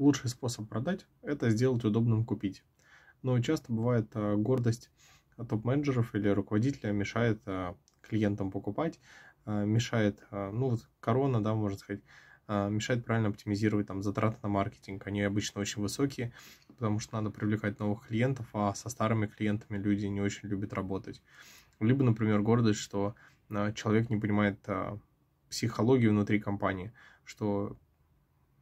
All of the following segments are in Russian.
Лучший способ продать – это сделать удобным купить. Но часто бывает а, гордость а, топ-менеджеров или руководителя мешает а, клиентам покупать, мешает, ну вот корона, да, можно сказать, мешает правильно оптимизировать там затраты на маркетинг. Они обычно очень высокие, потому что надо привлекать новых клиентов, а со старыми клиентами люди не очень любят работать. Либо, например, гордость, что человек не понимает психологию внутри компании, что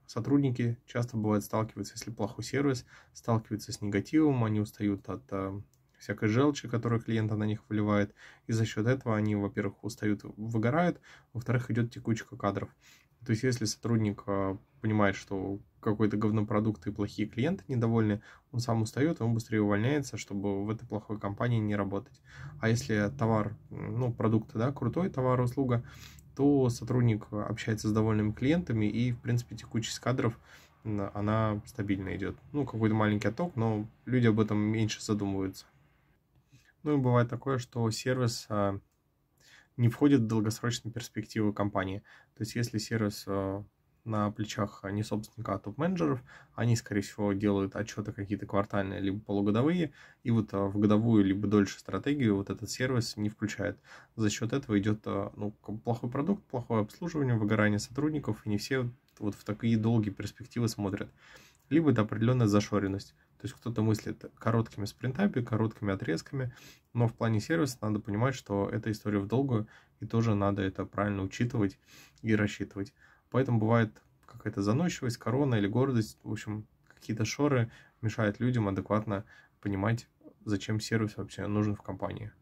Сотрудники часто бывают сталкиваются, если плохой сервис, сталкиваются с негативом, они устают от э, всякой желчи, которую клиента на них выливает, и за счет этого они, во-первых, устают, выгорают, во-вторых, идет текучка кадров. То есть, если сотрудник э, понимает, что какой-то говнопродукт и плохие клиенты недовольны, он сам устает, он быстрее увольняется, чтобы в этой плохой компании не работать. А если товар, ну, продукт, да, крутой товар, услуга, то сотрудник общается с довольными клиентами, и, в принципе, текучесть кадров, она стабильно идет. Ну, какой-то маленький отток, но люди об этом меньше задумываются. Ну и бывает такое, что сервис а, не входит в долгосрочные перспективы компании. То есть, если сервис а, на плечах не собственника, а топ-менеджеров. Они, скорее всего, делают отчеты какие-то квартальные, либо полугодовые, и вот а, в годовую, либо дольше стратегию вот этот сервис не включает. За счет этого идет а, ну, плохой продукт, плохое обслуживание, выгорание сотрудников, и не все вот в такие долгие перспективы смотрят. Либо это определенная зашоренность. То есть кто-то мыслит короткими спринтами, короткими отрезками, но в плане сервиса надо понимать, что эта история в долгую, и тоже надо это правильно учитывать и рассчитывать. Поэтому бывает какая-то заносчивость, корона или гордость, в общем, какие-то шоры мешают людям адекватно понимать, зачем сервис вообще нужен в компании.